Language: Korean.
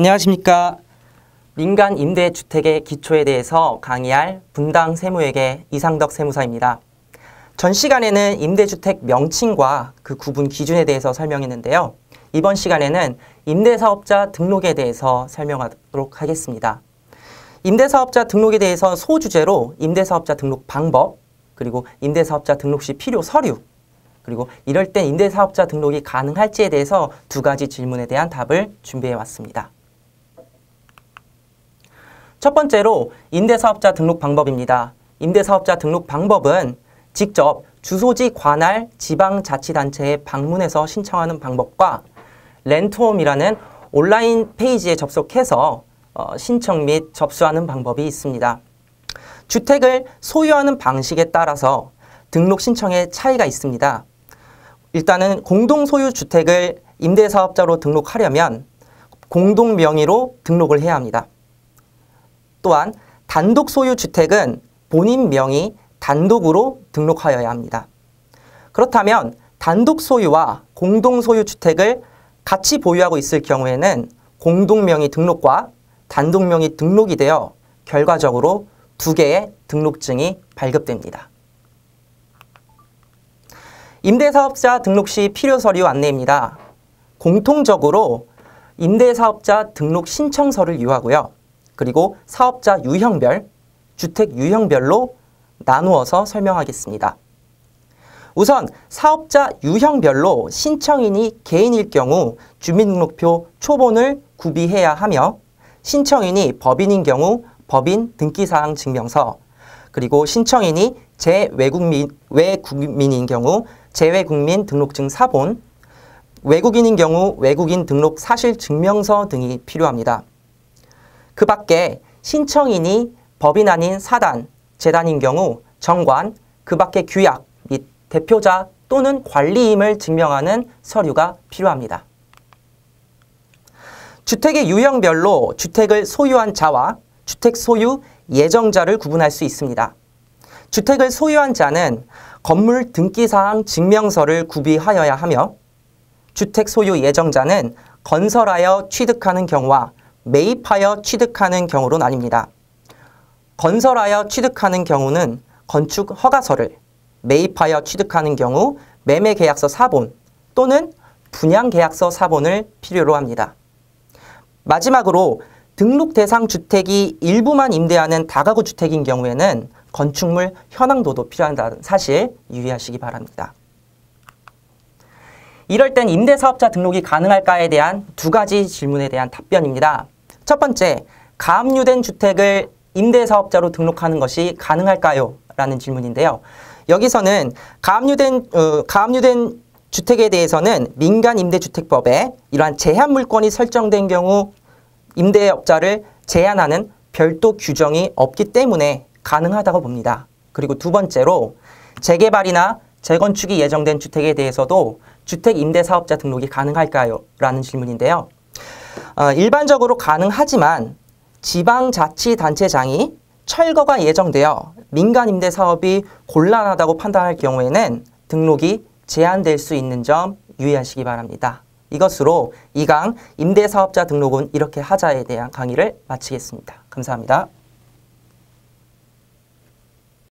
안녕하십니까. 민간 임대주택의 기초에 대해서 강의할 분당 세무에게 이상덕 세무사입니다. 전 시간에는 임대주택 명칭과 그 구분 기준에 대해서 설명했는데요. 이번 시간에는 임대사업자 등록에 대해서 설명하도록 하겠습니다. 임대사업자 등록에 대해서 소주제로 임대사업자 등록 방법, 그리고 임대사업자 등록 시 필요 서류, 그리고 이럴 땐 임대사업자 등록이 가능할지에 대해서 두 가지 질문에 대한 답을 준비해 왔습니다. 첫 번째로 임대사업자 등록 방법입니다. 임대사업자 등록 방법은 직접 주소지 관할 지방자치단체에 방문해서 신청하는 방법과 렌트홈이라는 온라인 페이지에 접속해서 어, 신청 및 접수하는 방법이 있습니다. 주택을 소유하는 방식에 따라서 등록 신청의 차이가 있습니다. 일단은 공동소유 주택을 임대사업자로 등록하려면 공동 명의로 등록을 해야 합니다. 또한 단독 소유 주택은 본인 명의 단독으로 등록하여야 합니다. 그렇다면 단독 소유와 공동 소유 주택을 같이 보유하고 있을 경우에는 공동 명의 등록과 단독 명의 등록이 되어 결과적으로 두 개의 등록증이 발급됩니다. 임대사업자 등록 시 필요 서류 안내입니다. 공통적으로 임대사업자 등록 신청서를 유하고요. 그리고 사업자 유형별, 주택 유형별로 나누어서 설명하겠습니다. 우선 사업자 유형별로 신청인이 개인일 경우 주민등록표 초본을 구비해야 하며 신청인이 법인인 경우 법인 등기사항 증명서 그리고 신청인이 재외국민, 외국민인 경우 재외국민 등록증 사본 외국인인 경우 외국인 등록 사실 증명서 등이 필요합니다. 그 밖에 신청인이 법인 아닌 사단, 재단인 경우 정관, 그 밖에 규약 및 대표자 또는 관리임을 증명하는 서류가 필요합니다. 주택의 유형별로 주택을 소유한 자와 주택 소유 예정자를 구분할 수 있습니다. 주택을 소유한 자는 건물 등기사항 증명서를 구비하여야 하며 주택 소유 예정자는 건설하여 취득하는 경우와 매입하여 취득하는 경우론 아닙니다. 건설하여 취득하는 경우는 건축 허가서를 매입하여 취득하는 경우 매매 계약서 사본 또는 분양 계약서 사본을 필요로 합니다. 마지막으로 등록 대상 주택이 일부만 임대하는 다가구 주택인 경우에는 건축물 현황도도 필요한다는 사실 유의하시기 바랍니다. 이럴 땐 임대사업자 등록이 가능할까에 대한 두 가지 질문에 대한 답변입니다. 첫 번째, 가압류된 주택을 임대사업자로 등록하는 것이 가능할까요? 라는 질문인데요. 여기서는 가압류된, 어, 가압류된 주택에 대해서는 민간임대주택법에 이러한 제한 물건이 설정된 경우 임대업자를 제한하는 별도 규정이 없기 때문에 가능하다고 봅니다. 그리고 두 번째로 재개발이나 재건축이 예정된 주택에 대해서도 주택임대사업자 등록이 가능할까요? 라는 질문인데요. 어, 일반적으로 가능하지만 지방자치단체장이 철거가 예정되어 민간 임대 사업이 곤란하다고 판단할 경우에는 등록이 제한될 수 있는 점 유의하시기 바랍니다. 이것으로 이강 임대사업자 등록은 이렇게 하자에 대한 강의를 마치겠습니다. 감사합니다.